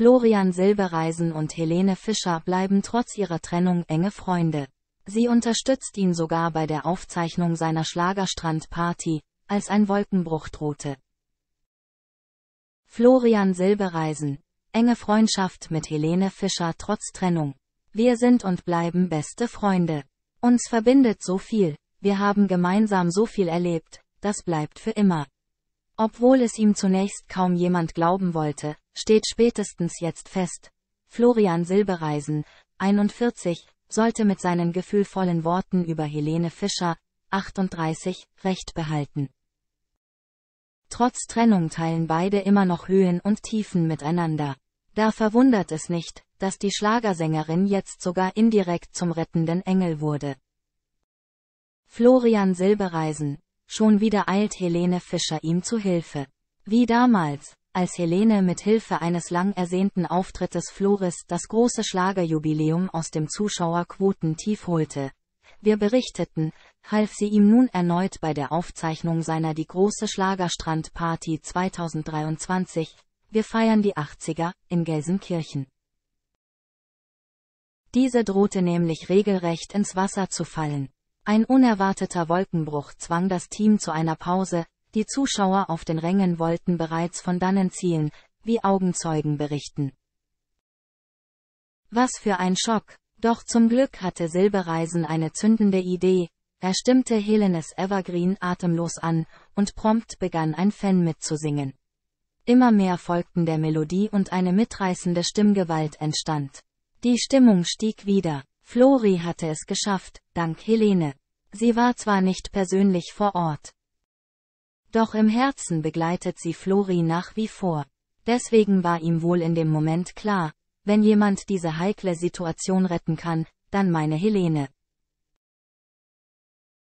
Florian Silbereisen und Helene Fischer bleiben trotz ihrer Trennung enge Freunde. Sie unterstützt ihn sogar bei der Aufzeichnung seiner Schlagerstrandparty, als ein Wolkenbruch drohte. Florian Silbereisen, enge Freundschaft mit Helene Fischer trotz Trennung. Wir sind und bleiben beste Freunde. Uns verbindet so viel, wir haben gemeinsam so viel erlebt, das bleibt für immer. Obwohl es ihm zunächst kaum jemand glauben wollte, steht spätestens jetzt fest. Florian Silbereisen, 41, sollte mit seinen gefühlvollen Worten über Helene Fischer, 38, Recht behalten. Trotz Trennung teilen beide immer noch Höhen und Tiefen miteinander. Da verwundert es nicht, dass die Schlagersängerin jetzt sogar indirekt zum rettenden Engel wurde. Florian Silbereisen. Schon wieder eilt Helene Fischer ihm zu Hilfe. Wie damals, als Helene mit Hilfe eines lang ersehnten Auftrittes Flores das große Schlagerjubiläum aus dem Zuschauerquoten tief holte. Wir berichteten, half sie ihm nun erneut bei der Aufzeichnung seiner Die große Schlagerstrandparty 2023. Wir feiern die 80er in Gelsenkirchen. Diese drohte nämlich regelrecht ins Wasser zu fallen. Ein unerwarteter Wolkenbruch zwang das Team zu einer Pause, die Zuschauer auf den Rängen wollten bereits von dannen zielen, wie Augenzeugen berichten. Was für ein Schock! Doch zum Glück hatte Silbereisen eine zündende Idee, er stimmte Helenes Evergreen atemlos an, und prompt begann ein Fan mitzusingen. Immer mehr folgten der Melodie und eine mitreißende Stimmgewalt entstand. Die Stimmung stieg wieder. Flori hatte es geschafft, dank Helene. Sie war zwar nicht persönlich vor Ort, doch im Herzen begleitet sie Flori nach wie vor. Deswegen war ihm wohl in dem Moment klar, wenn jemand diese heikle Situation retten kann, dann meine Helene.